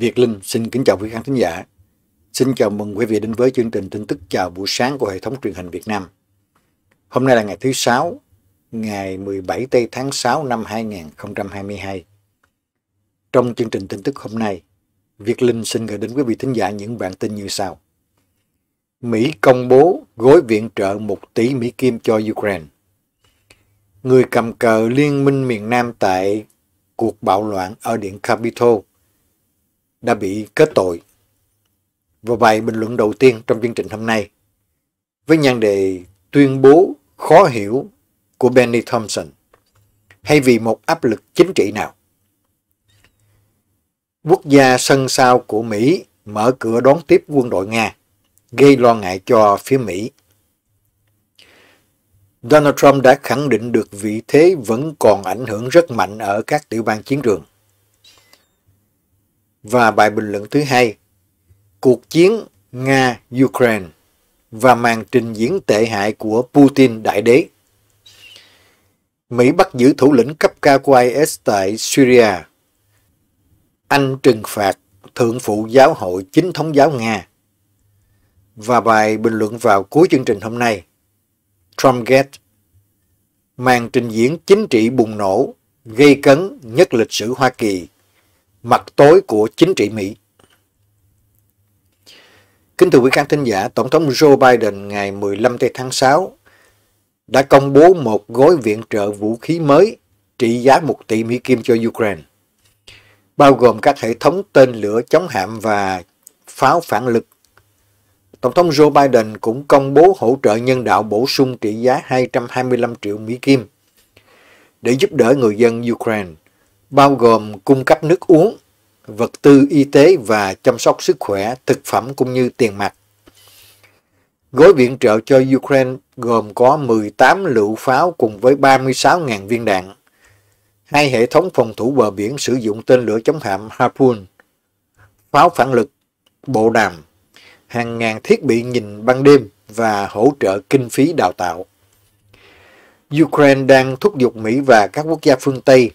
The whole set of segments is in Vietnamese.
Việt Linh xin kính chào quý khán thính giả. Xin chào mừng quý vị đến với chương trình tin tức chào buổi sáng của hệ thống truyền hình Việt Nam. Hôm nay là ngày thứ sáu, ngày 17 tây tháng 6 năm 2022. Trong chương trình tin tức hôm nay, Việt Linh xin gửi đến quý vị thính giả những bản tin như sau. Mỹ công bố gói viện trợ 1 tỷ Mỹ Kim cho Ukraine. Người cầm cờ Liên minh miền Nam tại cuộc bạo loạn ở điện Capitol đã bị kết tội. Và bài bình luận đầu tiên trong chương trình hôm nay với nhan đề tuyên bố khó hiểu của Benny Thompson hay vì một áp lực chính trị nào. Quốc gia sân sau của Mỹ mở cửa đón tiếp quân đội Nga gây lo ngại cho phía Mỹ. Donald Trump đã khẳng định được vị thế vẫn còn ảnh hưởng rất mạnh ở các tiểu bang chiến trường và bài bình luận thứ hai Cuộc chiến Nga-Ukraine và màn trình diễn tệ hại của Putin đại đế. Mỹ bắt giữ thủ lĩnh cấp cao của IS tại Syria. Anh trừng phạt Thượng phụ Giáo hội Chính thống giáo Nga. Và bài bình luận vào cuối chương trình hôm nay. Trump Gate Màn trình diễn chính trị bùng nổ, gây cấn nhất lịch sử Hoa Kỳ mặt tối của chính trị Mỹ. Kính thưa quý khán thính giả, Tổng thống Joe Biden ngày 15 tháng 6 đã công bố một gói viện trợ vũ khí mới trị giá 1 tỷ Mỹ Kim cho Ukraine, bao gồm các hệ thống tên lửa chống hạm và pháo phản lực. Tổng thống Joe Biden cũng công bố hỗ trợ nhân đạo bổ sung trị giá 225 triệu Mỹ Kim để giúp đỡ người dân Ukraine bao gồm cung cấp nước uống, vật tư y tế và chăm sóc sức khỏe, thực phẩm cũng như tiền mặt. Gói viện trợ cho Ukraine gồm có 18 lựu pháo cùng với 36.000 viên đạn, hai hệ thống phòng thủ bờ biển sử dụng tên lửa chống hạm Harpoon, pháo phản lực, bộ đàm, hàng ngàn thiết bị nhìn ban đêm và hỗ trợ kinh phí đào tạo. Ukraine đang thúc giục Mỹ và các quốc gia phương Tây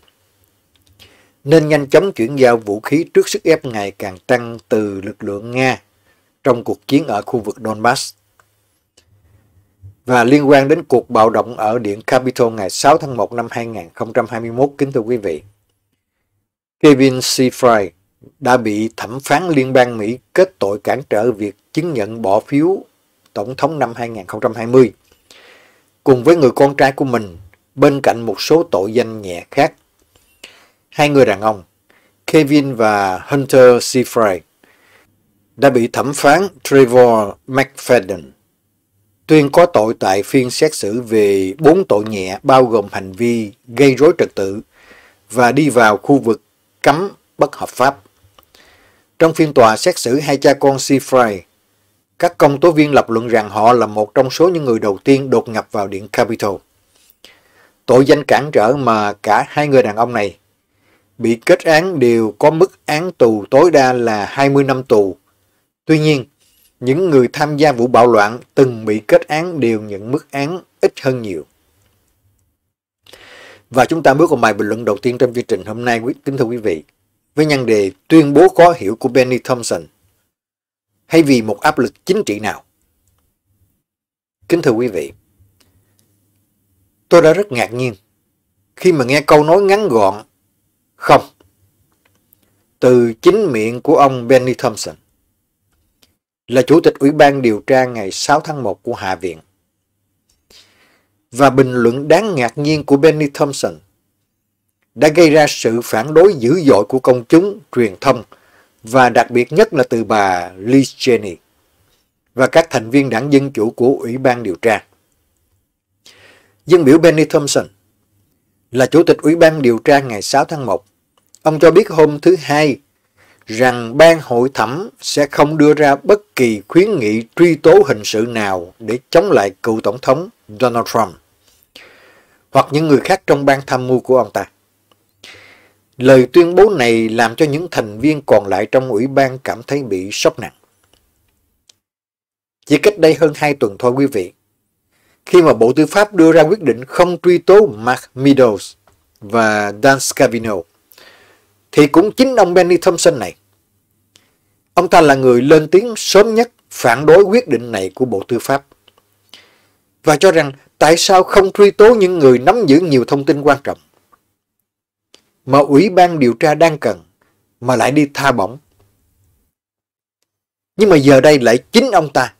nên nhanh chóng chuyển giao vũ khí trước sức ép ngày càng tăng từ lực lượng Nga trong cuộc chiến ở khu vực Donbass. Và liên quan đến cuộc bạo động ở Điện Capitol ngày 6 tháng 1 năm 2021, kính thưa quý vị, Kevin C. Fry đã bị thẩm phán liên bang Mỹ kết tội cản trở việc chứng nhận bỏ phiếu tổng thống năm 2020 cùng với người con trai của mình bên cạnh một số tội danh nhẹ khác hai người đàn ông, Kevin và Hunter Seyfried, đã bị thẩm phán Trevor McFadden tuyên có tội tại phiên xét xử về bốn tội nhẹ bao gồm hành vi gây rối trật tự và đi vào khu vực cấm bất hợp pháp. Trong phiên tòa xét xử hai cha con Seyfried, các công tố viên lập luận rằng họ là một trong số những người đầu tiên đột nhập vào điện Capitol. Tội danh cản trở mà cả hai người đàn ông này bị kết án đều có mức án tù tối đa là 20 năm tù. Tuy nhiên, những người tham gia vụ bạo loạn từng bị kết án đều nhận mức án ít hơn nhiều. Và chúng ta bước vào bài bình luận đầu tiên trong chương trình hôm nay, kính thưa quý vị, với nhân đề tuyên bố khó hiểu của Benny Thompson, hay vì một áp lực chính trị nào? Kính thưa quý vị, tôi đã rất ngạc nhiên khi mà nghe câu nói ngắn gọn không. Từ chính miệng của ông Benny Thompson, là Chủ tịch Ủy ban điều tra ngày 6 tháng 1 của Hạ viện. Và bình luận đáng ngạc nhiên của Benny Thompson đã gây ra sự phản đối dữ dội của công chúng, truyền thông và đặc biệt nhất là từ bà Liz Cheney và các thành viên đảng Dân Chủ của Ủy ban điều tra. Dân biểu Benny Thompson là Chủ tịch Ủy ban điều tra ngày 6 tháng 1 Ông cho biết hôm thứ Hai rằng ban hội thẩm sẽ không đưa ra bất kỳ khuyến nghị truy tố hình sự nào để chống lại cựu tổng thống Donald Trump hoặc những người khác trong ban tham mưu của ông ta. Lời tuyên bố này làm cho những thành viên còn lại trong ủy ban cảm thấy bị sốc nặng. Chỉ cách đây hơn 2 tuần thôi quý vị, khi mà Bộ Tư pháp đưa ra quyết định không truy tố Mark Meadows và Dan Scavino, thì cũng chính ông Benny Thompson này. Ông ta là người lên tiếng sớm nhất phản đối quyết định này của Bộ Tư pháp và cho rằng tại sao không truy tố những người nắm giữ nhiều thông tin quan trọng mà Ủy ban điều tra đang cần mà lại đi tha bổng. Nhưng mà giờ đây lại chính ông ta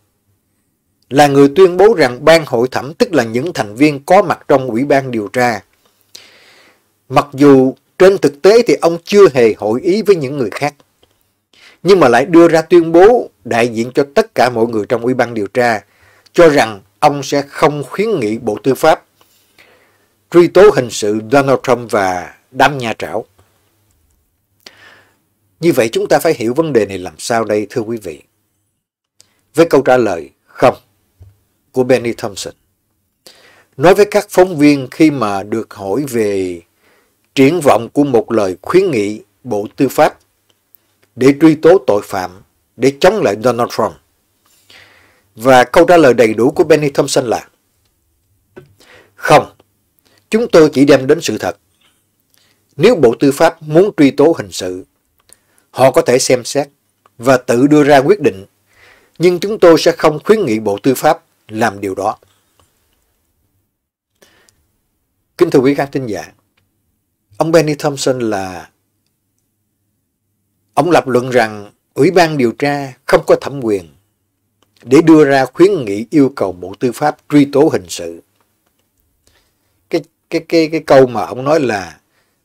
là người tuyên bố rằng ban hội thẩm tức là những thành viên có mặt trong Ủy ban điều tra. Mặc dù trên thực tế thì ông chưa hề hội ý với những người khác, nhưng mà lại đưa ra tuyên bố đại diện cho tất cả mọi người trong ủy ban điều tra, cho rằng ông sẽ không khuyến nghị Bộ Tư pháp truy tố hình sự Donald Trump và đám nhà trảo. Như vậy chúng ta phải hiểu vấn đề này làm sao đây thưa quý vị? Với câu trả lời không của Benny Thompson. Nói với các phóng viên khi mà được hỏi về triển vọng của một lời khuyến nghị Bộ Tư pháp để truy tố tội phạm để chống lại Donald Trump. Và câu trả lời đầy đủ của Benny Thompson là Không, chúng tôi chỉ đem đến sự thật. Nếu Bộ Tư pháp muốn truy tố hình sự, họ có thể xem xét và tự đưa ra quyết định, nhưng chúng tôi sẽ không khuyến nghị Bộ Tư pháp làm điều đó. Kính thưa quý khán thính giả, Ông Benny Thompson là Ông lập luận rằng Ủy ban điều tra không có thẩm quyền để đưa ra khuyến nghị yêu cầu Bộ Tư pháp truy tố hình sự. Cái, cái, cái, cái câu mà ông nói là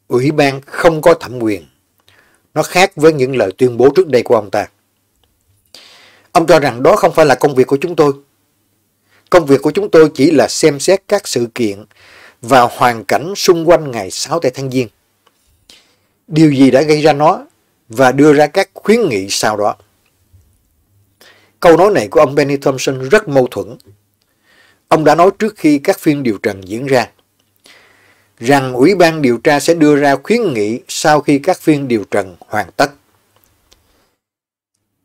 Ủy ban không có thẩm quyền. Nó khác với những lời tuyên bố trước đây của ông ta. Ông cho rằng đó không phải là công việc của chúng tôi. Công việc của chúng tôi chỉ là xem xét các sự kiện và hoàn cảnh xung quanh ngày 6 tại tháng Giêng. Điều gì đã gây ra nó và đưa ra các khuyến nghị sau đó. Câu nói này của ông Benny Thompson rất mâu thuẫn. Ông đã nói trước khi các phiên điều trần diễn ra rằng Ủy ban điều tra sẽ đưa ra khuyến nghị sau khi các phiên điều trần hoàn tất.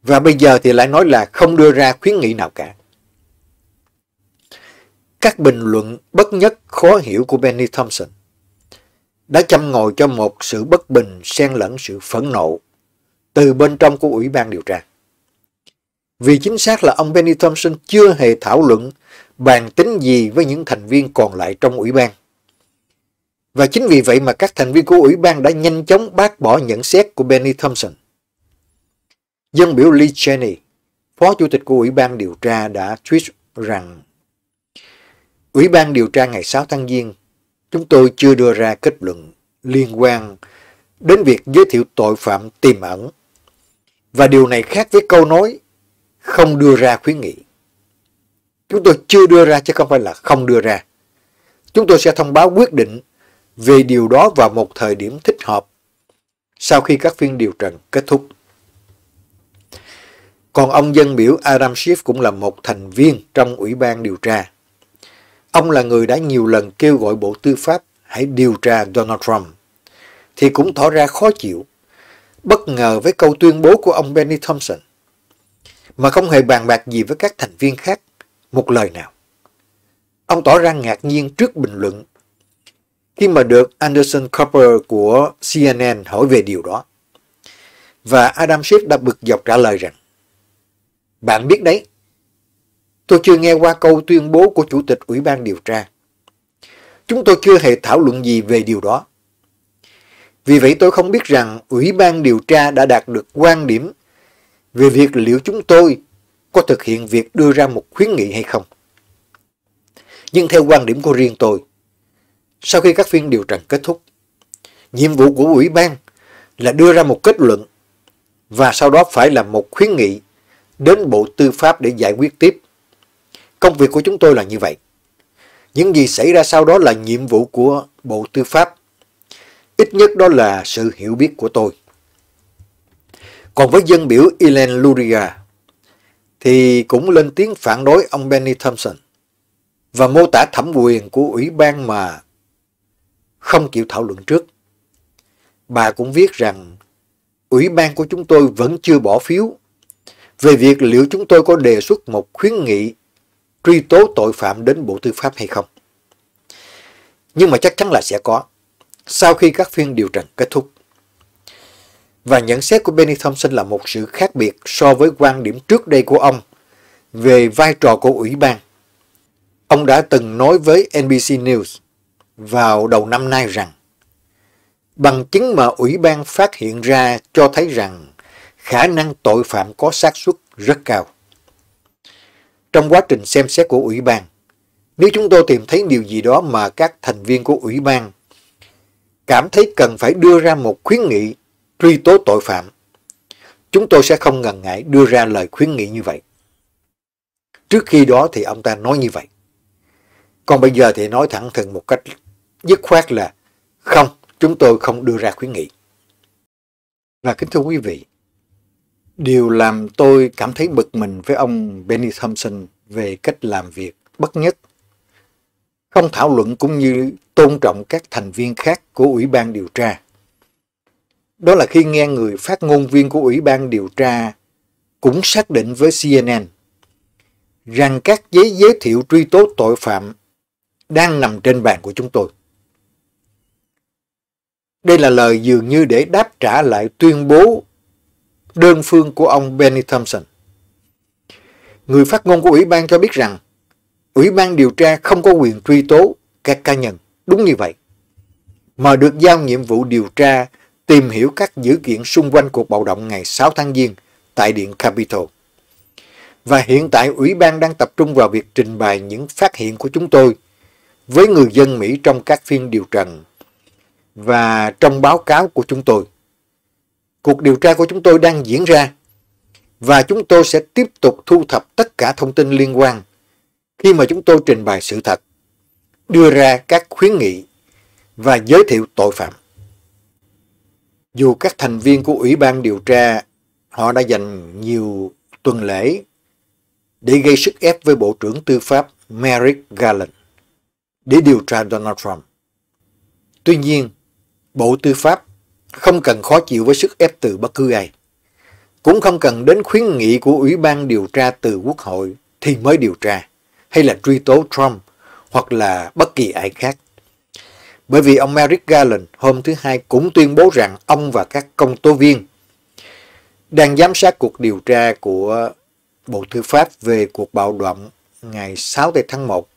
Và bây giờ thì lại nói là không đưa ra khuyến nghị nào cả các bình luận bất nhất khó hiểu của Benny Thompson đã châm ngồi cho một sự bất bình xen lẫn sự phẫn nộ từ bên trong của Ủy ban điều tra. Vì chính xác là ông Benny Thompson chưa hề thảo luận bàn tính gì với những thành viên còn lại trong Ủy ban. Và chính vì vậy mà các thành viên của Ủy ban đã nhanh chóng bác bỏ nhận xét của Benny Thompson. Dân biểu Lee Cheney, Phó Chủ tịch của Ủy ban điều tra đã tweet rằng Ủy ban điều tra ngày 6 tháng Giêng, chúng tôi chưa đưa ra kết luận liên quan đến việc giới thiệu tội phạm tiềm ẩn. Và điều này khác với câu nói không đưa ra khuyến nghị. Chúng tôi chưa đưa ra chứ không phải là không đưa ra. Chúng tôi sẽ thông báo quyết định về điều đó vào một thời điểm thích hợp sau khi các phiên điều trần kết thúc. Còn ông dân biểu Adam Schiff cũng là một thành viên trong Ủy ban điều tra. Ông là người đã nhiều lần kêu gọi Bộ Tư pháp hãy điều tra Donald Trump, thì cũng tỏ ra khó chịu, bất ngờ với câu tuyên bố của ông Benny Thompson, mà không hề bàn bạc gì với các thành viên khác, một lời nào. Ông tỏ ra ngạc nhiên trước bình luận khi mà được Anderson Cooper của CNN hỏi về điều đó. Và Adam Schiff đã bực dọc trả lời rằng Bạn biết đấy, Tôi chưa nghe qua câu tuyên bố của Chủ tịch Ủy ban điều tra. Chúng tôi chưa hề thảo luận gì về điều đó. Vì vậy tôi không biết rằng Ủy ban điều tra đã đạt được quan điểm về việc liệu chúng tôi có thực hiện việc đưa ra một khuyến nghị hay không. Nhưng theo quan điểm của riêng tôi, sau khi các phiên điều trần kết thúc, nhiệm vụ của Ủy ban là đưa ra một kết luận và sau đó phải làm một khuyến nghị đến Bộ Tư pháp để giải quyết tiếp. Công việc của chúng tôi là như vậy. Những gì xảy ra sau đó là nhiệm vụ của Bộ Tư pháp. Ít nhất đó là sự hiểu biết của tôi. Còn với dân biểu Elen Luria thì cũng lên tiếng phản đối ông Benny Thompson và mô tả thẩm quyền của ủy ban mà không chịu thảo luận trước. Bà cũng viết rằng ủy ban của chúng tôi vẫn chưa bỏ phiếu về việc liệu chúng tôi có đề xuất một khuyến nghị truy tố tội phạm đến Bộ Tư pháp hay không. Nhưng mà chắc chắn là sẽ có, sau khi các phiên điều trần kết thúc. Và nhận xét của Benny Thompson là một sự khác biệt so với quan điểm trước đây của ông về vai trò của ủy ban. Ông đã từng nói với NBC News vào đầu năm nay rằng bằng chứng mà ủy ban phát hiện ra cho thấy rằng khả năng tội phạm có xác suất rất cao trong quá trình xem xét của ủy ban. Nếu chúng tôi tìm thấy điều gì đó mà các thành viên của ủy ban cảm thấy cần phải đưa ra một khuyến nghị truy tố tội phạm, chúng tôi sẽ không ngần ngại đưa ra lời khuyến nghị như vậy. Trước khi đó thì ông ta nói như vậy. Còn bây giờ thì nói thẳng thừng một cách dứt khoát là không, chúng tôi không đưa ra khuyến nghị. Và kính thưa quý vị, Điều làm tôi cảm thấy bực mình với ông Benny Thompson về cách làm việc bất nhất. Không thảo luận cũng như tôn trọng các thành viên khác của Ủy ban điều tra. Đó là khi nghe người phát ngôn viên của Ủy ban điều tra cũng xác định với CNN rằng các giấy giới thiệu truy tố tội phạm đang nằm trên bàn của chúng tôi. Đây là lời dường như để đáp trả lại tuyên bố đơn phương của ông Benny Thompson. Người phát ngôn của ủy ban cho biết rằng ủy ban điều tra không có quyền truy tố các cá nhân. Đúng như vậy. Mà được giao nhiệm vụ điều tra tìm hiểu các dữ kiện xung quanh cuộc bạo động ngày 6 tháng Giêng tại Điện Capitol. Và hiện tại ủy ban đang tập trung vào việc trình bày những phát hiện của chúng tôi với người dân Mỹ trong các phiên điều trần và trong báo cáo của chúng tôi. Cuộc điều tra của chúng tôi đang diễn ra và chúng tôi sẽ tiếp tục thu thập tất cả thông tin liên quan khi mà chúng tôi trình bày sự thật, đưa ra các khuyến nghị và giới thiệu tội phạm. Dù các thành viên của Ủy ban điều tra họ đã dành nhiều tuần lễ để gây sức ép với Bộ trưởng Tư pháp Merrick Garland để điều tra Donald Trump. Tuy nhiên, Bộ Tư pháp không cần khó chịu với sức ép từ bất cứ ai. Cũng không cần đến khuyến nghị của Ủy ban điều tra từ Quốc hội thì mới điều tra, hay là truy tố Trump hoặc là bất kỳ ai khác. Bởi vì ông Merrick Garland hôm thứ Hai cũng tuyên bố rằng ông và các công tố viên đang giám sát cuộc điều tra của Bộ Tư pháp về cuộc bạo động ngày 6 tháng 1.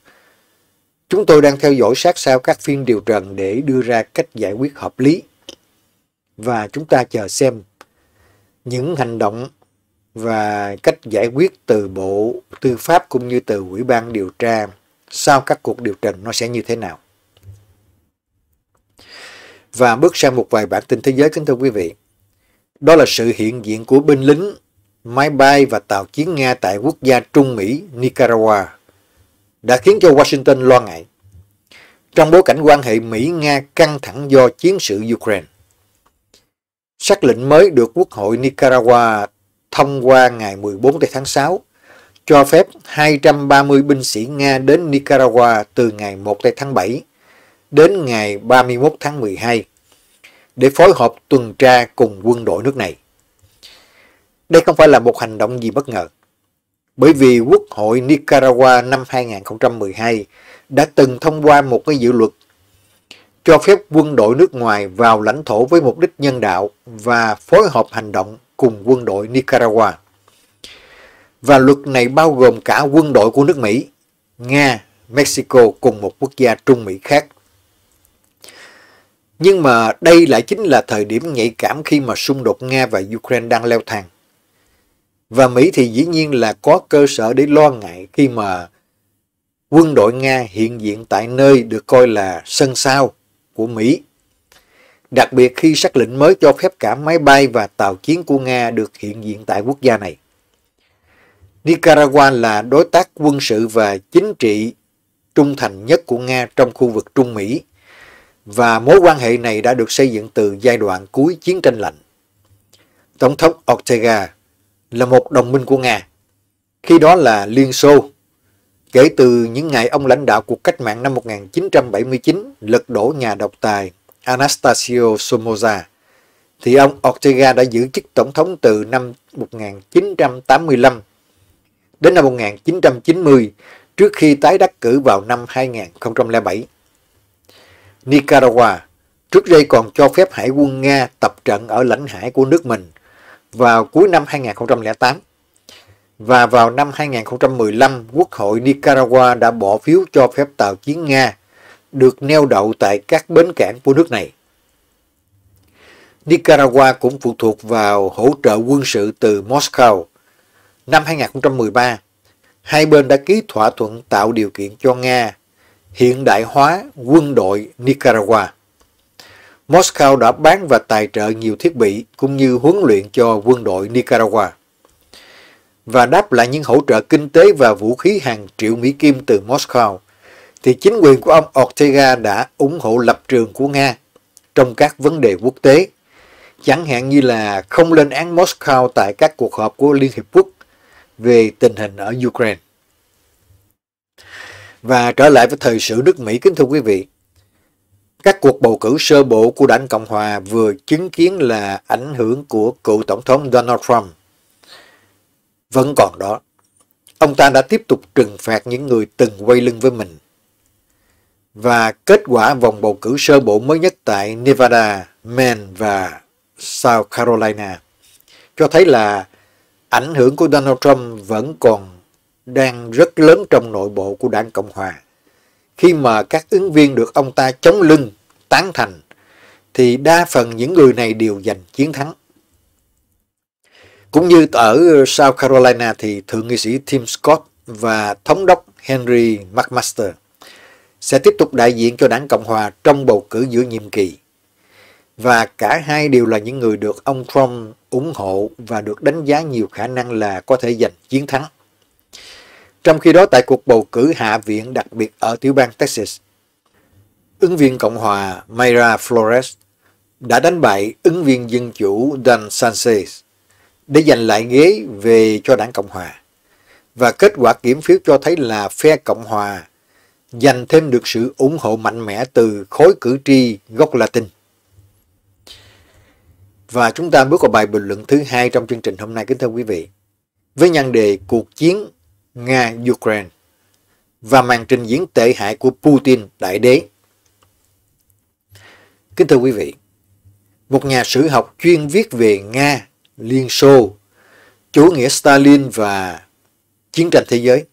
Chúng tôi đang theo dõi sát sao các phiên điều trần để đưa ra cách giải quyết hợp lý và chúng ta chờ xem những hành động và cách giải quyết từ Bộ Tư pháp cũng như từ Ủy ban điều tra sau các cuộc điều trần nó sẽ như thế nào. Và bước sang một vài bản tin thế giới kính thưa quý vị. Đó là sự hiện diện của binh lính, máy bay và tàu chiến Nga tại quốc gia Trung Mỹ Nicaragua đã khiến cho Washington lo ngại. Trong bối cảnh quan hệ Mỹ-Nga căng thẳng do chiến sự Ukraine, Sắc lệnh mới được Quốc hội Nicaragua thông qua ngày 14 tháng 6 cho phép 230 binh sĩ Nga đến Nicaragua từ ngày 1 tháng 7 đến ngày 31 tháng 12 để phối hợp tuần tra cùng quân đội nước này. Đây không phải là một hành động gì bất ngờ, bởi vì Quốc hội Nicaragua năm 2012 đã từng thông qua một cái dự luật cho phép quân đội nước ngoài vào lãnh thổ với mục đích nhân đạo và phối hợp hành động cùng quân đội Nicaragua. Và luật này bao gồm cả quân đội của nước Mỹ, Nga, Mexico cùng một quốc gia Trung Mỹ khác. Nhưng mà đây lại chính là thời điểm nhạy cảm khi mà xung đột Nga và Ukraine đang leo thang. Và Mỹ thì dĩ nhiên là có cơ sở để lo ngại khi mà quân đội Nga hiện diện tại nơi được coi là sân sau của Mỹ. Đặc biệt khi sắc lệnh mới cho phép cả máy bay và tàu chiến của Nga được hiện diện tại quốc gia này. Nicaragua là đối tác quân sự và chính trị trung thành nhất của Nga trong khu vực Trung Mỹ và mối quan hệ này đã được xây dựng từ giai đoạn cuối chiến tranh lạnh. Tổng thống Ortega là một đồng minh của Nga, khi đó là Liên Xô Kể từ những ngày ông lãnh đạo cuộc cách mạng năm 1979 lật đổ nhà độc tài Anastasio Somoza, thì ông Ortega đã giữ chức tổng thống từ năm 1985 đến năm 1990 trước khi tái đắc cử vào năm 2007. Nicaragua trước đây còn cho phép hải quân Nga tập trận ở lãnh hải của nước mình vào cuối năm 2008 và vào năm 2015, Quốc hội Nicaragua đã bỏ phiếu cho phép tàu chiến Nga được neo đậu tại các bến cảng của nước này. Nicaragua cũng phụ thuộc vào hỗ trợ quân sự từ Moscow. Năm 2013, hai bên đã ký thỏa thuận tạo điều kiện cho Nga hiện đại hóa quân đội Nicaragua. Moscow đã bán và tài trợ nhiều thiết bị cũng như huấn luyện cho quân đội Nicaragua và đáp lại những hỗ trợ kinh tế và vũ khí hàng triệu Mỹ Kim từ Moscow, thì chính quyền của ông Ortega đã ủng hộ lập trường của Nga trong các vấn đề quốc tế, chẳng hạn như là không lên án Moscow tại các cuộc họp của Liên Hiệp Quốc về tình hình ở Ukraine. Và trở lại với thời sự nước Mỹ kính thưa quý vị, các cuộc bầu cử sơ bộ của đảng Cộng Hòa vừa chứng kiến là ảnh hưởng của cựu Tổng thống Donald Trump vẫn còn đó. Ông ta đã tiếp tục trừng phạt những người từng quay lưng với mình. Và kết quả vòng bầu cử sơ bộ mới nhất tại Nevada, Maine và South Carolina cho thấy là ảnh hưởng của Donald Trump vẫn còn đang rất lớn trong nội bộ của đảng Cộng Hòa. Khi mà các ứng viên được ông ta chống lưng, tán thành, thì đa phần những người này đều giành chiến thắng. Cũng như ở South Carolina thì Thượng nghị sĩ Tim Scott và Thống đốc Henry McMaster sẽ tiếp tục đại diện cho đảng Cộng Hòa trong bầu cử giữa nhiệm kỳ. Và cả hai đều là những người được ông Trump ủng hộ và được đánh giá nhiều khả năng là có thể giành chiến thắng. Trong khi đó tại cuộc bầu cử hạ viện đặc biệt ở tiểu bang Texas, ứng viên Cộng Hòa Mayra Flores đã đánh bại ứng viên Dân Chủ Dan Sanchez để giành lại ghế về cho đảng Cộng Hòa. Và kết quả kiểm phiếu cho thấy là phe Cộng Hòa giành thêm được sự ủng hộ mạnh mẽ từ khối cử tri gốc Latin. Và chúng ta bước vào bài bình luận thứ hai trong chương trình hôm nay kính thưa quý vị. Với nhan đề cuộc chiến Nga-Ukraine và màn trình diễn tệ hại của Putin đại đế. Kính thưa quý vị, một nhà sử học chuyên viết về Nga Liên Xô, chủ nghĩa Stalin và chiến tranh thế giới.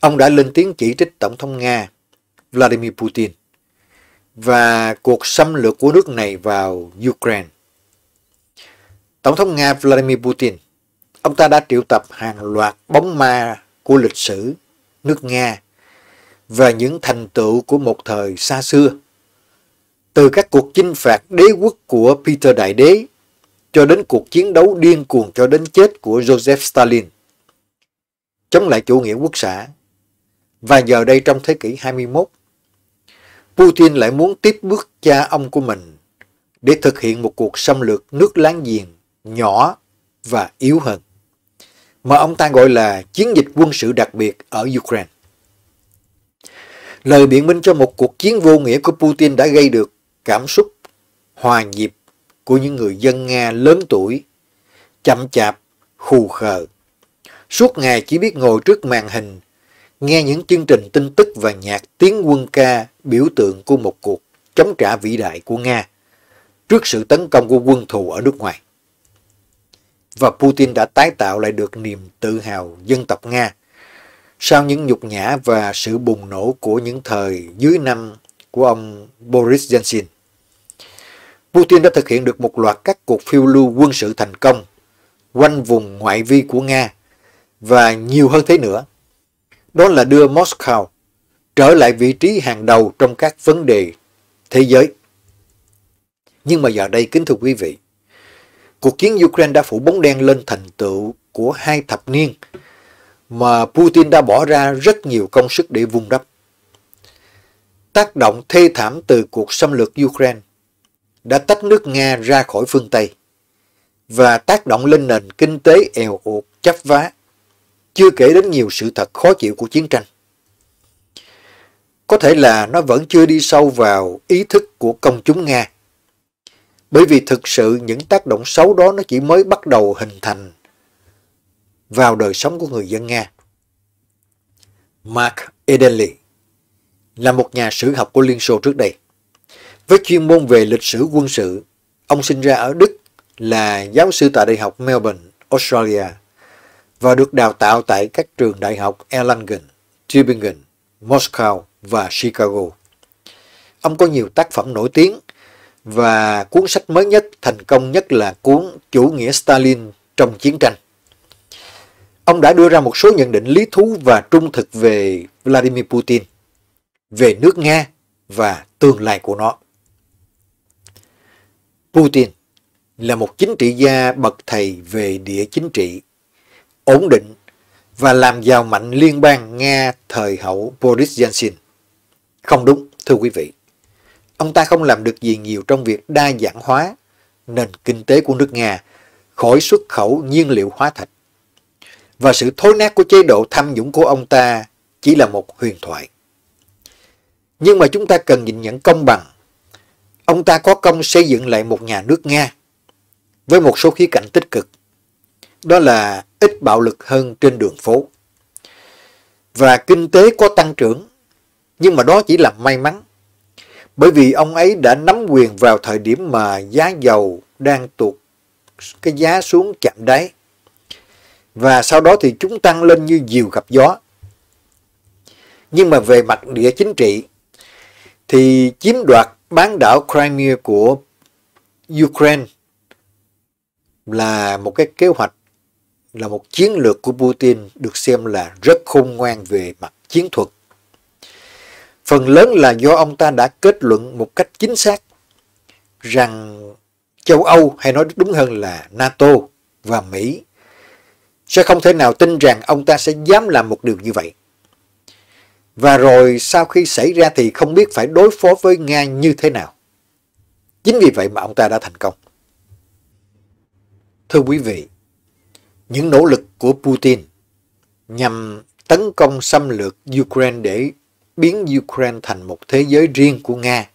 Ông đã lên tiếng chỉ trích Tổng thống Nga Vladimir Putin và cuộc xâm lược của nước này vào Ukraine. Tổng thống Nga Vladimir Putin, ông ta đã triệu tập hàng loạt bóng ma của lịch sử nước Nga và những thành tựu của một thời xa xưa. Từ các cuộc chinh phạt đế quốc của Peter Đại Đế cho đến cuộc chiến đấu điên cuồng cho đến chết của Joseph Stalin. Chống lại chủ nghĩa quốc xã. Và giờ đây trong thế kỷ 21, Putin lại muốn tiếp bước cha ông của mình để thực hiện một cuộc xâm lược nước láng giềng nhỏ và yếu hơn, mà ông ta gọi là chiến dịch quân sự đặc biệt ở Ukraine. Lời biện minh cho một cuộc chiến vô nghĩa của Putin đã gây được cảm xúc hòa nhịp của những người dân Nga lớn tuổi, chậm chạp, khù khờ. Suốt ngày chỉ biết ngồi trước màn hình, nghe những chương trình tin tức và nhạc tiếng quân ca biểu tượng của một cuộc chống trả vĩ đại của Nga trước sự tấn công của quân thù ở nước ngoài. Và Putin đã tái tạo lại được niềm tự hào dân tộc Nga sau những nhục nhã và sự bùng nổ của những thời dưới năm của ông Boris Yeltsin. Putin đã thực hiện được một loạt các cuộc phiêu lưu quân sự thành công quanh vùng ngoại vi của Nga và nhiều hơn thế nữa. Đó là đưa Moscow trở lại vị trí hàng đầu trong các vấn đề thế giới. Nhưng mà giờ đây kính thưa quý vị, cuộc chiến Ukraine đã phủ bóng đen lên thành tựu của hai thập niên mà Putin đã bỏ ra rất nhiều công sức để vun đắp. Tác động thê thảm từ cuộc xâm lược Ukraine đã tách nước Nga ra khỏi phương Tây và tác động lên nền kinh tế eo uột, chắp vá, chưa kể đến nhiều sự thật khó chịu của chiến tranh. Có thể là nó vẫn chưa đi sâu vào ý thức của công chúng Nga, bởi vì thực sự những tác động xấu đó nó chỉ mới bắt đầu hình thành vào đời sống của người dân Nga. Mark Edenly là một nhà sử học của Liên Xô trước đây. Với chuyên môn về lịch sử quân sự, ông sinh ra ở Đức là giáo sư tại Đại học Melbourne, Australia và được đào tạo tại các trường đại học Erlangen, Tübingen, Moscow và Chicago. Ông có nhiều tác phẩm nổi tiếng và cuốn sách mới nhất thành công nhất là cuốn Chủ nghĩa Stalin trong chiến tranh. Ông đã đưa ra một số nhận định lý thú và trung thực về Vladimir Putin, về nước Nga và tương lai của nó. Putin là một chính trị gia bậc thầy về địa chính trị, ổn định và làm giàu mạnh liên bang Nga thời hậu Boris Yeltsin. Không đúng, thưa quý vị. Ông ta không làm được gì nhiều trong việc đa dạng hóa nền kinh tế của nước Nga khỏi xuất khẩu nhiên liệu hóa thạch. Và sự thối nát của chế độ tham nhũng của ông ta chỉ là một huyền thoại. Nhưng mà chúng ta cần nhìn nhận công bằng ông ta có công xây dựng lại một nhà nước Nga với một số khía cạnh tích cực. Đó là ít bạo lực hơn trên đường phố. Và kinh tế có tăng trưởng, nhưng mà đó chỉ là may mắn. Bởi vì ông ấy đã nắm quyền vào thời điểm mà giá dầu đang tụt cái giá xuống chạm đáy. Và sau đó thì chúng tăng lên như diều gặp gió. Nhưng mà về mặt địa chính trị thì chiếm đoạt bán đảo Crimea của Ukraine là một cái kế hoạch, là một chiến lược của Putin được xem là rất khôn ngoan về mặt chiến thuật. Phần lớn là do ông ta đã kết luận một cách chính xác rằng châu Âu, hay nói đúng hơn là NATO và Mỹ, sẽ không thể nào tin rằng ông ta sẽ dám làm một điều như vậy. Và rồi sau khi xảy ra thì không biết phải đối phó với Nga như thế nào. Chính vì vậy mà ông ta đã thành công. Thưa quý vị, những nỗ lực của Putin nhằm tấn công xâm lược Ukraine để biến Ukraine thành một thế giới riêng của Nga.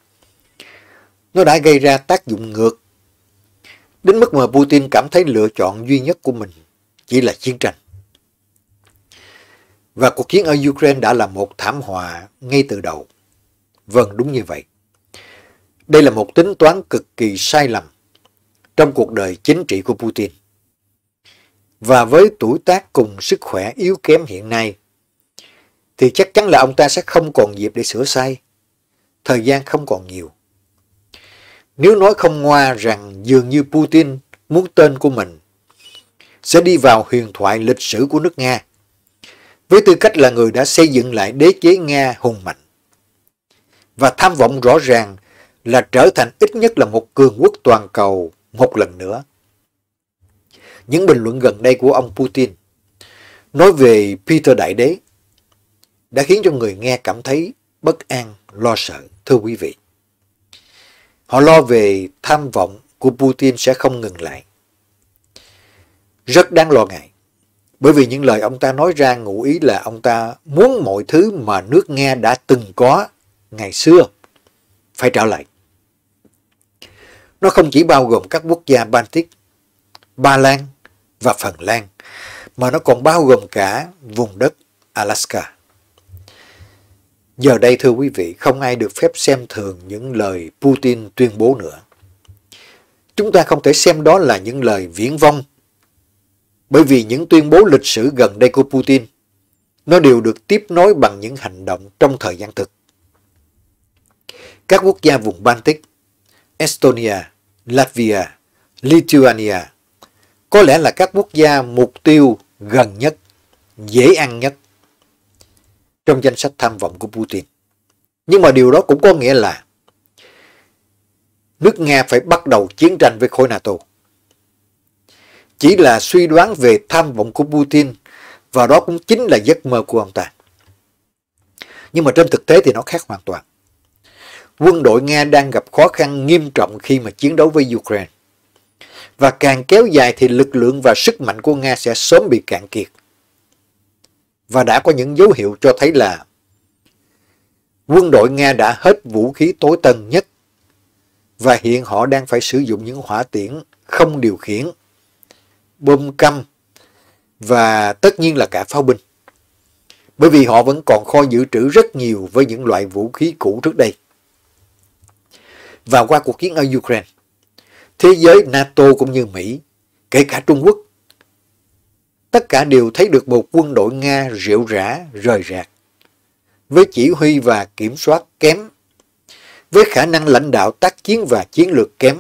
Nó đã gây ra tác dụng ngược, đến mức mà Putin cảm thấy lựa chọn duy nhất của mình chỉ là chiến tranh. Và cuộc chiến ở Ukraine đã là một thảm họa ngay từ đầu. Vâng, đúng như vậy. Đây là một tính toán cực kỳ sai lầm trong cuộc đời chính trị của Putin. Và với tuổi tác cùng sức khỏe yếu kém hiện nay, thì chắc chắn là ông ta sẽ không còn dịp để sửa sai. Thời gian không còn nhiều. Nếu nói không ngoa rằng dường như Putin muốn tên của mình sẽ đi vào huyền thoại lịch sử của nước Nga, với tư cách là người đã xây dựng lại đế chế Nga hùng mạnh. Và tham vọng rõ ràng là trở thành ít nhất là một cường quốc toàn cầu một lần nữa. Những bình luận gần đây của ông Putin nói về Peter Đại Đế đã khiến cho người nghe cảm thấy bất an, lo sợ, thưa quý vị. Họ lo về tham vọng của Putin sẽ không ngừng lại. Rất đáng lo ngại. Bởi vì những lời ông ta nói ra ngụ ý là ông ta muốn mọi thứ mà nước Nga đã từng có ngày xưa phải trở lại. Nó không chỉ bao gồm các quốc gia Baltic, Ba Lan và Phần Lan, mà nó còn bao gồm cả vùng đất Alaska. Giờ đây thưa quý vị, không ai được phép xem thường những lời Putin tuyên bố nữa. Chúng ta không thể xem đó là những lời viễn vông bởi vì những tuyên bố lịch sử gần đây của Putin, nó đều được tiếp nối bằng những hành động trong thời gian thực. Các quốc gia vùng Baltic, Estonia, Latvia, Lithuania có lẽ là các quốc gia mục tiêu gần nhất, dễ ăn nhất trong danh sách tham vọng của Putin. Nhưng mà điều đó cũng có nghĩa là nước Nga phải bắt đầu chiến tranh với khối NATO chỉ là suy đoán về tham vọng của Putin và đó cũng chính là giấc mơ của ông ta. Nhưng mà trên thực tế thì nó khác hoàn toàn. Quân đội Nga đang gặp khó khăn nghiêm trọng khi mà chiến đấu với Ukraine. Và càng kéo dài thì lực lượng và sức mạnh của Nga sẽ sớm bị cạn kiệt. Và đã có những dấu hiệu cho thấy là quân đội Nga đã hết vũ khí tối tân nhất và hiện họ đang phải sử dụng những hỏa tiễn không điều khiển bơm căm và tất nhiên là cả pháo binh. Bởi vì họ vẫn còn kho dự trữ rất nhiều với những loại vũ khí cũ trước đây. Và qua cuộc chiến ở Ukraine, thế giới NATO cũng như Mỹ, kể cả Trung Quốc, tất cả đều thấy được một quân đội Nga rượu rã, rời rạc, với chỉ huy và kiểm soát kém, với khả năng lãnh đạo tác chiến và chiến lược kém,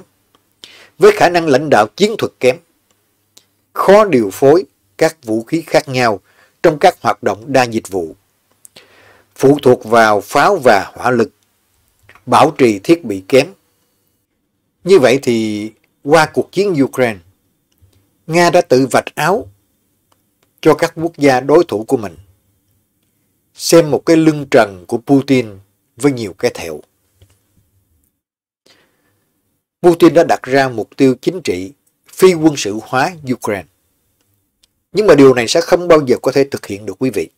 với khả năng lãnh đạo chiến thuật kém khó điều phối các vũ khí khác nhau trong các hoạt động đa dịch vụ, phụ thuộc vào pháo và hỏa lực, bảo trì thiết bị kém. Như vậy thì qua cuộc chiến Ukraine, Nga đã tự vạch áo cho các quốc gia đối thủ của mình. Xem một cái lưng trần của Putin với nhiều cái thẹo. Putin đã đặt ra mục tiêu chính trị phi quân sự hóa Ukraine. Nhưng mà điều này sẽ không bao giờ có thể thực hiện được quý vị.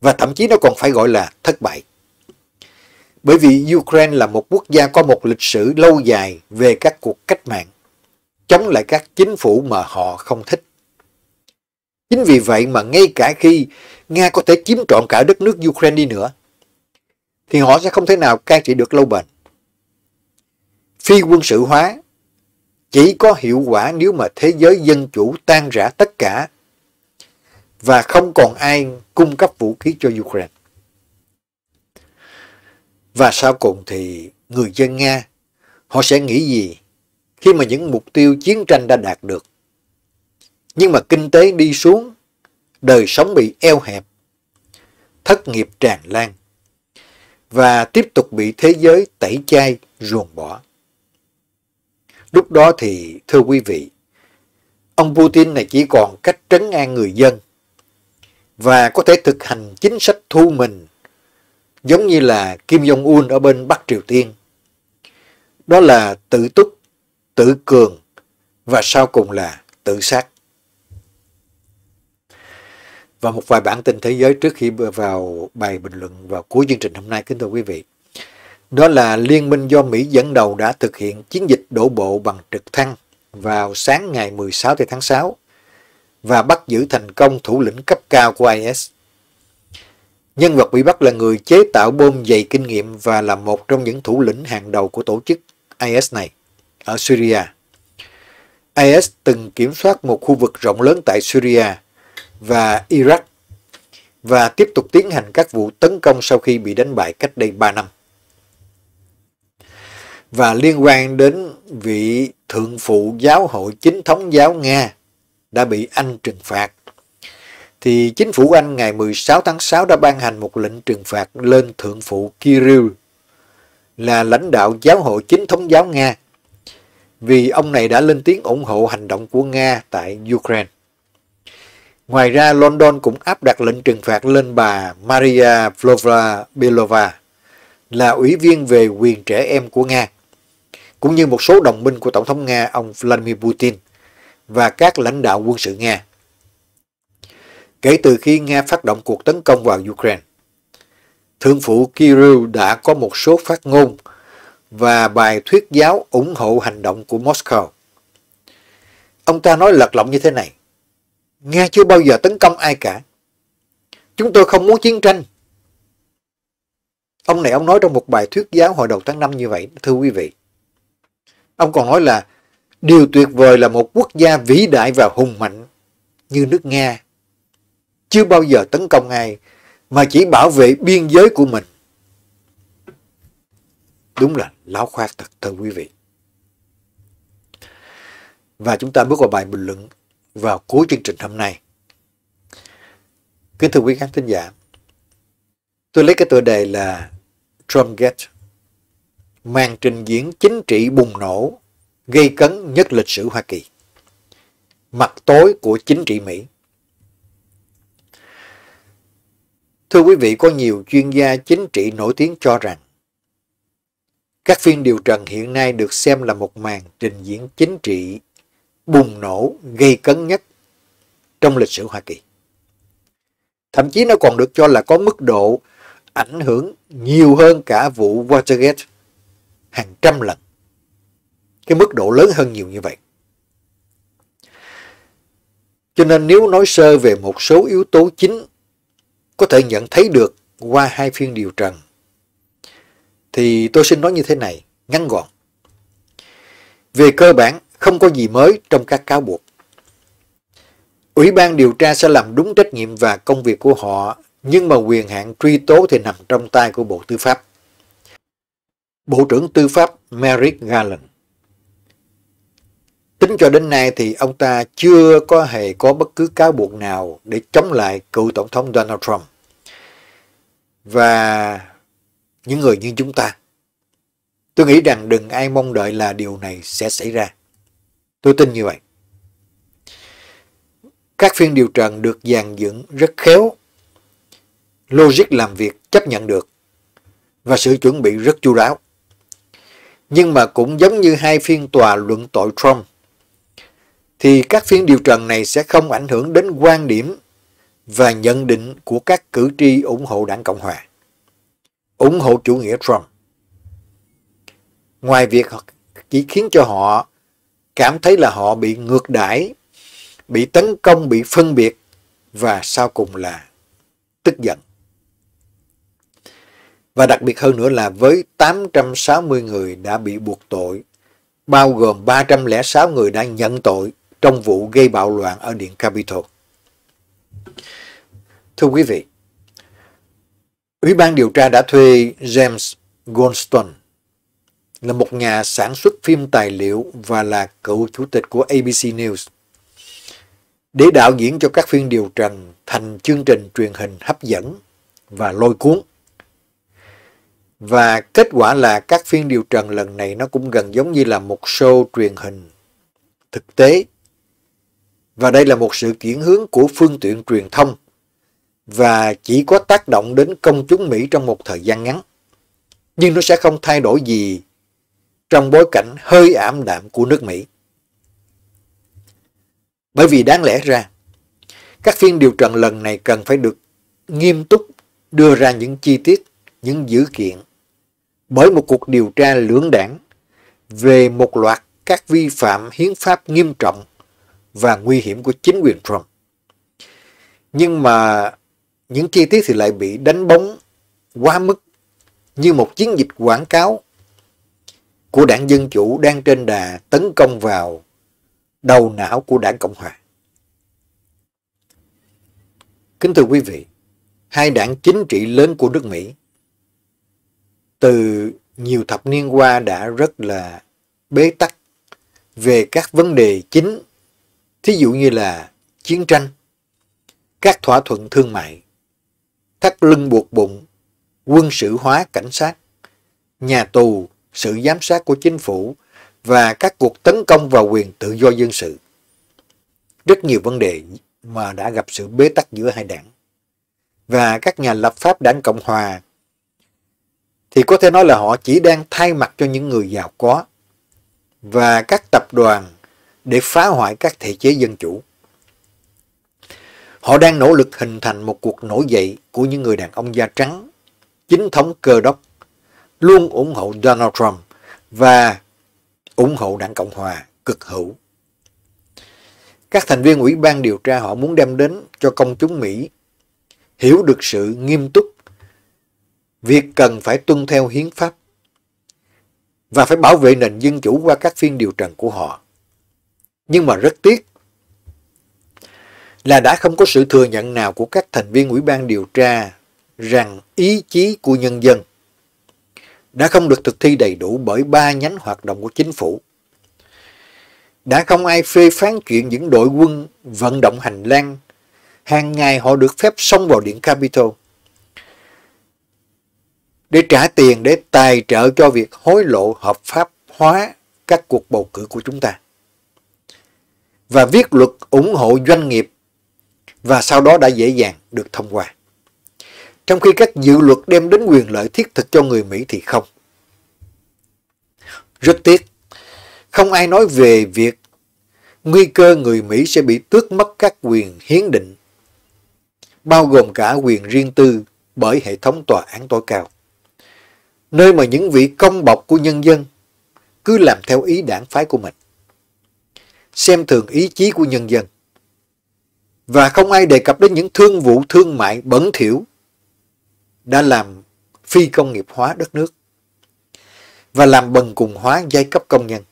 Và thậm chí nó còn phải gọi là thất bại. Bởi vì Ukraine là một quốc gia có một lịch sử lâu dài về các cuộc cách mạng, chống lại các chính phủ mà họ không thích. Chính vì vậy mà ngay cả khi Nga có thể chiếm trọn cả đất nước Ukraine đi nữa, thì họ sẽ không thể nào cai trị được lâu bền. Phi quân sự hóa chỉ có hiệu quả nếu mà thế giới dân chủ tan rã tất cả và không còn ai cung cấp vũ khí cho Ukraine. Và sau cùng thì người dân Nga, họ sẽ nghĩ gì khi mà những mục tiêu chiến tranh đã đạt được? Nhưng mà kinh tế đi xuống, đời sống bị eo hẹp, thất nghiệp tràn lan và tiếp tục bị thế giới tẩy chay ruồng bỏ. Lúc đó thì, thưa quý vị, ông Putin này chỉ còn cách trấn an người dân và có thể thực hành chính sách thu mình giống như là Kim Jong-un ở bên Bắc Triều Tiên. Đó là tự túc, tự cường và sau cùng là tự sát. Và một vài bản tin thế giới trước khi vào bài bình luận vào cuối chương trình hôm nay kính thưa quý vị. Đó là liên minh do Mỹ dẫn đầu đã thực hiện chiến dịch đổ bộ bằng trực thăng vào sáng ngày 16 tháng 6 và bắt giữ thành công thủ lĩnh cấp cao của IS. Nhân vật bị bắt là người chế tạo bom dày kinh nghiệm và là một trong những thủ lĩnh hàng đầu của tổ chức IS này ở Syria. IS từng kiểm soát một khu vực rộng lớn tại Syria và Iraq và tiếp tục tiến hành các vụ tấn công sau khi bị đánh bại cách đây 3 năm và liên quan đến vị thượng phụ giáo hội chính thống giáo Nga đã bị Anh trừng phạt. Thì chính phủ Anh ngày 16 tháng 6 đã ban hành một lệnh trừng phạt lên thượng phụ Kirill là lãnh đạo giáo hội chính thống giáo Nga vì ông này đã lên tiếng ủng hộ hành động của Nga tại Ukraine. Ngoài ra, London cũng áp đặt lệnh trừng phạt lên bà Maria Vlova Belova là ủy viên về quyền trẻ em của Nga cũng như một số đồng minh của Tổng thống Nga ông Vladimir Putin và các lãnh đạo quân sự Nga. Kể từ khi Nga phát động cuộc tấn công vào Ukraine, Thượng phụ Kirill đã có một số phát ngôn và bài thuyết giáo ủng hộ hành động của Moscow. Ông ta nói lật lọng như thế này. Nga chưa bao giờ tấn công ai cả. Chúng tôi không muốn chiến tranh. Ông này ông nói trong một bài thuyết giáo hồi đầu tháng 5 như vậy, thưa quý vị. Ông còn nói là điều tuyệt vời là một quốc gia vĩ đại và hùng mạnh như nước Nga. Chưa bao giờ tấn công ai mà chỉ bảo vệ biên giới của mình. Đúng là lão khoát thật thưa quý vị. Và chúng ta bước vào bài bình luận vào cuối chương trình hôm nay. Kính thưa quý khán thính giả, tôi lấy cái tựa đề là Trump Gate màn trình diễn chính trị bùng nổ, gây cấn nhất lịch sử Hoa Kỳ. Mặt tối của chính trị Mỹ Thưa quý vị, có nhiều chuyên gia chính trị nổi tiếng cho rằng các phiên điều trần hiện nay được xem là một màn trình diễn chính trị bùng nổ gây cấn nhất trong lịch sử Hoa Kỳ. Thậm chí nó còn được cho là có mức độ ảnh hưởng nhiều hơn cả vụ Watergate hàng trăm lần. Cái mức độ lớn hơn nhiều như vậy. Cho nên nếu nói sơ về một số yếu tố chính có thể nhận thấy được qua hai phiên điều trần, thì tôi xin nói như thế này, ngắn gọn. Về cơ bản, không có gì mới trong các cáo buộc. Ủy ban điều tra sẽ làm đúng trách nhiệm và công việc của họ, nhưng mà quyền hạn truy tố thì nằm trong tay của Bộ Tư pháp. Bộ trưởng Tư pháp Merrick Garland. Tính cho đến nay thì ông ta chưa có hề có bất cứ cáo buộc nào để chống lại cựu Tổng thống Donald Trump và những người như chúng ta. Tôi nghĩ rằng đừng ai mong đợi là điều này sẽ xảy ra. Tôi tin như vậy. Các phiên điều trần được dàn dựng rất khéo, logic làm việc chấp nhận được và sự chuẩn bị rất chu đáo nhưng mà cũng giống như hai phiên tòa luận tội Trump, thì các phiên điều trần này sẽ không ảnh hưởng đến quan điểm và nhận định của các cử tri ủng hộ đảng Cộng Hòa, ủng hộ chủ nghĩa Trump. Ngoài việc chỉ khiến cho họ cảm thấy là họ bị ngược đãi, bị tấn công, bị phân biệt và sau cùng là tức giận và đặc biệt hơn nữa là với 860 người đã bị buộc tội, bao gồm 306 người đã nhận tội trong vụ gây bạo loạn ở Điện Capitol. Thưa quý vị, Ủy ban điều tra đã thuê James Goldstone là một nhà sản xuất phim tài liệu và là cựu chủ tịch của ABC News để đạo diễn cho các phiên điều trần thành chương trình truyền hình hấp dẫn và lôi cuốn. Và kết quả là các phiên điều trần lần này nó cũng gần giống như là một show truyền hình thực tế. Và đây là một sự chuyển hướng của phương tiện truyền thông và chỉ có tác động đến công chúng Mỹ trong một thời gian ngắn. Nhưng nó sẽ không thay đổi gì trong bối cảnh hơi ảm đạm của nước Mỹ. Bởi vì đáng lẽ ra, các phiên điều trần lần này cần phải được nghiêm túc đưa ra những chi tiết, những dữ kiện bởi một cuộc điều tra lưỡng đảng về một loạt các vi phạm hiến pháp nghiêm trọng và nguy hiểm của chính quyền Trump. Nhưng mà những chi tiết thì lại bị đánh bóng quá mức như một chiến dịch quảng cáo của đảng Dân Chủ đang trên đà tấn công vào đầu não của đảng Cộng Hòa. Kính thưa quý vị, hai đảng chính trị lớn của nước Mỹ từ nhiều thập niên qua đã rất là bế tắc về các vấn đề chính, thí dụ như là chiến tranh, các thỏa thuận thương mại, thắt lưng buộc bụng, quân sự hóa cảnh sát, nhà tù, sự giám sát của chính phủ và các cuộc tấn công vào quyền tự do dân sự. Rất nhiều vấn đề mà đã gặp sự bế tắc giữa hai đảng. Và các nhà lập pháp đảng Cộng Hòa thì có thể nói là họ chỉ đang thay mặt cho những người giàu có và các tập đoàn để phá hoại các thể chế dân chủ. Họ đang nỗ lực hình thành một cuộc nổi dậy của những người đàn ông da trắng, chính thống cơ đốc, luôn ủng hộ Donald Trump và ủng hộ đảng Cộng Hòa cực hữu. Các thành viên ủy ban điều tra họ muốn đem đến cho công chúng Mỹ hiểu được sự nghiêm túc Việc cần phải tuân theo hiến pháp và phải bảo vệ nền dân chủ qua các phiên điều trần của họ. Nhưng mà rất tiếc là đã không có sự thừa nhận nào của các thành viên Ủy ban điều tra rằng ý chí của nhân dân đã không được thực thi đầy đủ bởi ba nhánh hoạt động của chính phủ. Đã không ai phê phán chuyện những đội quân vận động hành lang hàng ngày họ được phép xông vào điện Capitol để trả tiền để tài trợ cho việc hối lộ hợp pháp hóa các cuộc bầu cử của chúng ta. Và viết luật ủng hộ doanh nghiệp và sau đó đã dễ dàng được thông qua. Trong khi các dự luật đem đến quyền lợi thiết thực cho người Mỹ thì không. Rất tiếc, không ai nói về việc nguy cơ người Mỹ sẽ bị tước mất các quyền hiến định, bao gồm cả quyền riêng tư bởi hệ thống tòa án tối cao nơi mà những vị công bọc của nhân dân cứ làm theo ý đảng phái của mình, xem thường ý chí của nhân dân. Và không ai đề cập đến những thương vụ thương mại bẩn thỉu đã làm phi công nghiệp hóa đất nước và làm bần cùng hóa giai cấp công nhân.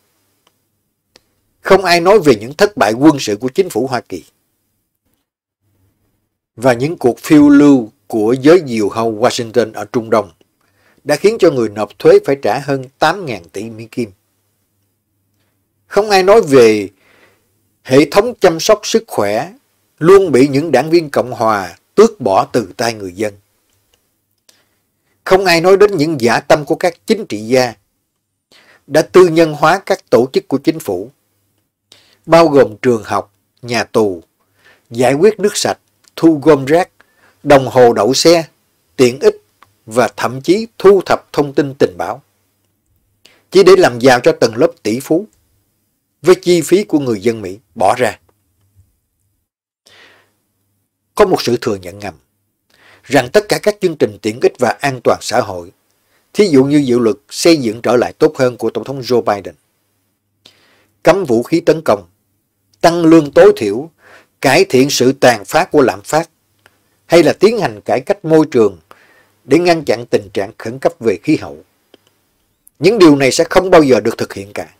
Không ai nói về những thất bại quân sự của chính phủ Hoa Kỳ và những cuộc phiêu lưu của giới diều hầu Washington ở Trung Đông đã khiến cho người nộp thuế phải trả hơn 8.000 tỷ Mỹ Kim. Không ai nói về hệ thống chăm sóc sức khỏe luôn bị những đảng viên Cộng Hòa tước bỏ từ tay người dân. Không ai nói đến những giả tâm của các chính trị gia đã tư nhân hóa các tổ chức của chính phủ, bao gồm trường học, nhà tù, giải quyết nước sạch, thu gom rác, đồng hồ đậu xe, tiện ích và thậm chí thu thập thông tin tình báo. Chỉ để làm giàu cho tầng lớp tỷ phú với chi phí của người dân Mỹ bỏ ra. Có một sự thừa nhận ngầm rằng tất cả các chương trình tiện ích và an toàn xã hội, thí dụ như dự luật xây dựng trở lại tốt hơn của Tổng thống Joe Biden, cấm vũ khí tấn công, tăng lương tối thiểu, cải thiện sự tàn phá của lạm phát, hay là tiến hành cải cách môi trường để ngăn chặn tình trạng khẩn cấp về khí hậu. Những điều này sẽ không bao giờ được thực hiện cả.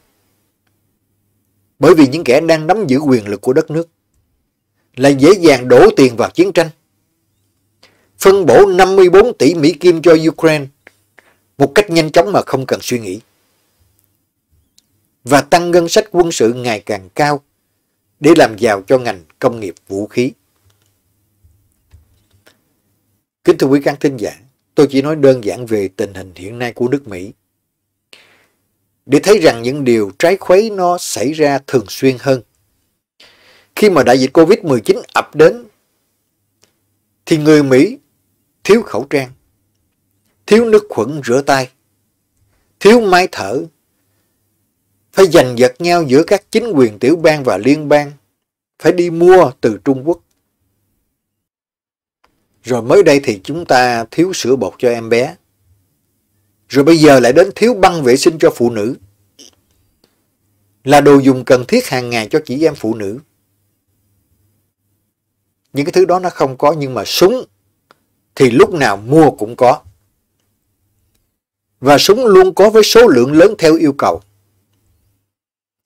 Bởi vì những kẻ đang nắm giữ quyền lực của đất nước là dễ dàng đổ tiền vào chiến tranh. Phân bổ 54 tỷ Mỹ Kim cho Ukraine một cách nhanh chóng mà không cần suy nghĩ. Và tăng ngân sách quân sự ngày càng cao để làm giàu cho ngành công nghiệp vũ khí. Kính thưa quý khán thính giả, Tôi chỉ nói đơn giản về tình hình hiện nay của nước Mỹ. Để thấy rằng những điều trái khuấy nó xảy ra thường xuyên hơn. Khi mà đại dịch Covid-19 ập đến, thì người Mỹ thiếu khẩu trang, thiếu nước khuẩn rửa tay, thiếu máy thở, phải giành giật nhau giữa các chính quyền tiểu bang và liên bang, phải đi mua từ Trung Quốc. Rồi mới đây thì chúng ta thiếu sữa bột cho em bé. Rồi bây giờ lại đến thiếu băng vệ sinh cho phụ nữ. Là đồ dùng cần thiết hàng ngày cho chị em phụ nữ. Những cái thứ đó nó không có nhưng mà súng thì lúc nào mua cũng có. Và súng luôn có với số lượng lớn theo yêu cầu.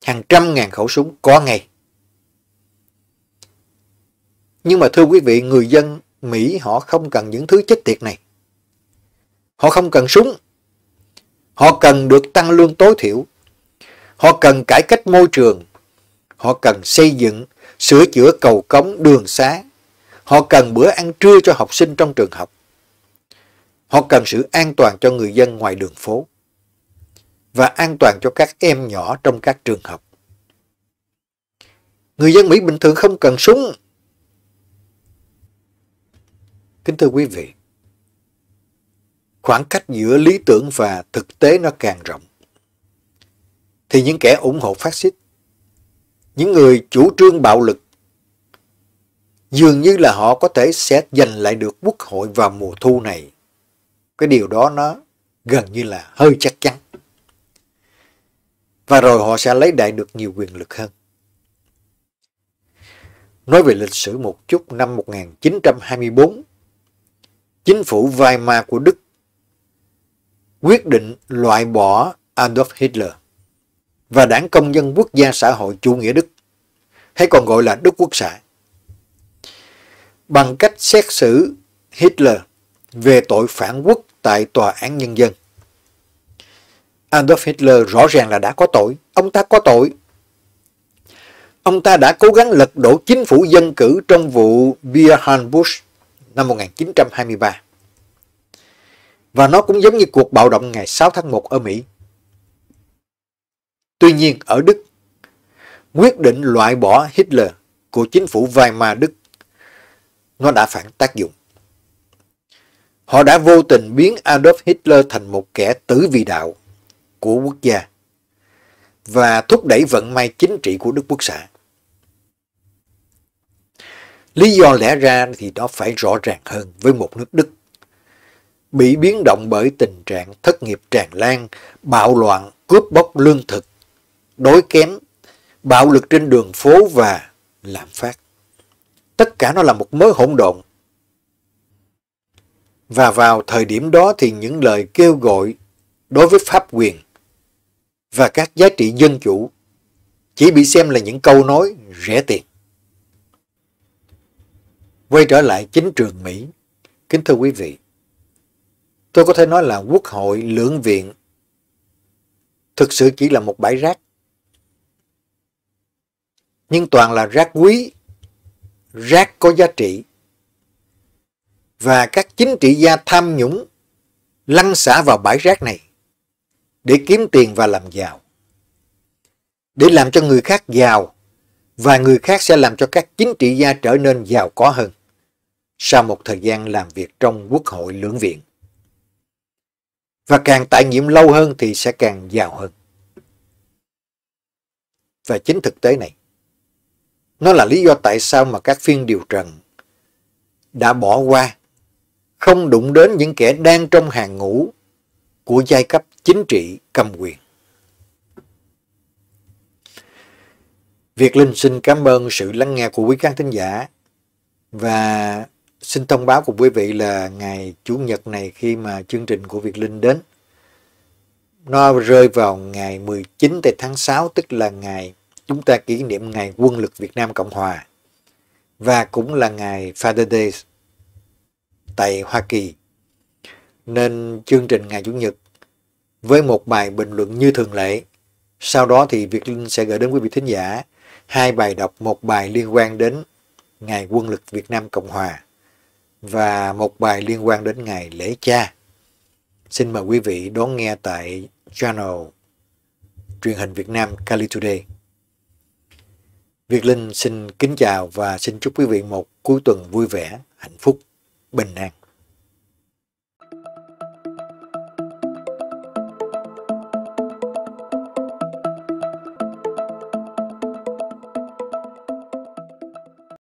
Hàng trăm ngàn khẩu súng có ngay. Nhưng mà thưa quý vị, người dân Mỹ họ không cần những thứ chết tiệt này. Họ không cần súng. Họ cần được tăng lương tối thiểu. Họ cần cải cách môi trường. Họ cần xây dựng, sửa chữa cầu cống, đường xá. Họ cần bữa ăn trưa cho học sinh trong trường học. Họ cần sự an toàn cho người dân ngoài đường phố và an toàn cho các em nhỏ trong các trường học. Người dân Mỹ bình thường không cần súng, Kính thưa quý vị, khoảng cách giữa lý tưởng và thực tế nó càng rộng. Thì những kẻ ủng hộ phát xít, những người chủ trương bạo lực, dường như là họ có thể sẽ giành lại được quốc hội vào mùa thu này. Cái điều đó nó gần như là hơi chắc chắn. Và rồi họ sẽ lấy đại được nhiều quyền lực hơn. Nói về lịch sử một chút, năm 1924, chính phủ vai Weimar của Đức quyết định loại bỏ Adolf Hitler và đảng công dân quốc gia xã hội chủ nghĩa Đức, hay còn gọi là Đức Quốc xã, bằng cách xét xử Hitler về tội phản quốc tại Tòa án Nhân dân. Adolf Hitler rõ ràng là đã có tội, ông ta có tội. Ông ta đã cố gắng lật đổ chính phủ dân cử trong vụ Bierhan Bush năm 1923. Và nó cũng giống như cuộc bạo động ngày 6 tháng 1 ở Mỹ. Tuy nhiên ở Đức, quyết định loại bỏ Hitler của chính phủ Weimar Đức, nó đã phản tác dụng. Họ đã vô tình biến Adolf Hitler thành một kẻ tử vi đạo của quốc gia và thúc đẩy vận may chính trị của Đức Quốc xã. Lý do lẽ ra thì đó phải rõ ràng hơn với một nước Đức. Bị biến động bởi tình trạng thất nghiệp tràn lan, bạo loạn, cướp bóc lương thực, đói kém, bạo lực trên đường phố và lạm phát. Tất cả nó là một mớ hỗn độn. Và vào thời điểm đó thì những lời kêu gọi đối với pháp quyền và các giá trị dân chủ chỉ bị xem là những câu nói rẻ tiền. Quay trở lại chính trường Mỹ. Kính thưa quý vị, tôi có thể nói là quốc hội lưỡng viện thực sự chỉ là một bãi rác. Nhưng toàn là rác quý, rác có giá trị. Và các chính trị gia tham nhũng lăn xả vào bãi rác này để kiếm tiền và làm giàu. Để làm cho người khác giàu và người khác sẽ làm cho các chính trị gia trở nên giàu có hơn. Sau một thời gian làm việc trong quốc hội lưỡng viện. Và càng tại nhiệm lâu hơn thì sẽ càng giàu hơn. Và chính thực tế này, nó là lý do tại sao mà các phiên điều trần đã bỏ qua, không đụng đến những kẻ đang trong hàng ngũ của giai cấp chính trị cầm quyền. Việt Linh xin cảm ơn sự lắng nghe của quý khán thính giả và xin thông báo cùng quý vị là ngày Chủ nhật này khi mà chương trình của Việt Linh đến nó rơi vào ngày 19 tháng 6 tức là ngày chúng ta kỷ niệm ngày quân lực Việt Nam Cộng Hòa và cũng là ngày Father Day tại Hoa Kỳ. Nên chương trình ngày Chủ nhật với một bài bình luận như thường lệ. Sau đó thì Việt Linh sẽ gửi đến quý vị thính giả hai bài đọc một bài liên quan đến Ngày Quân lực Việt Nam Cộng Hòa và một bài liên quan đến Ngày Lễ Cha. Xin mời quý vị đón nghe tại channel truyền hình Việt Nam Cali Today. Việt Linh xin kính chào và xin chúc quý vị một cuối tuần vui vẻ, hạnh phúc, bình an.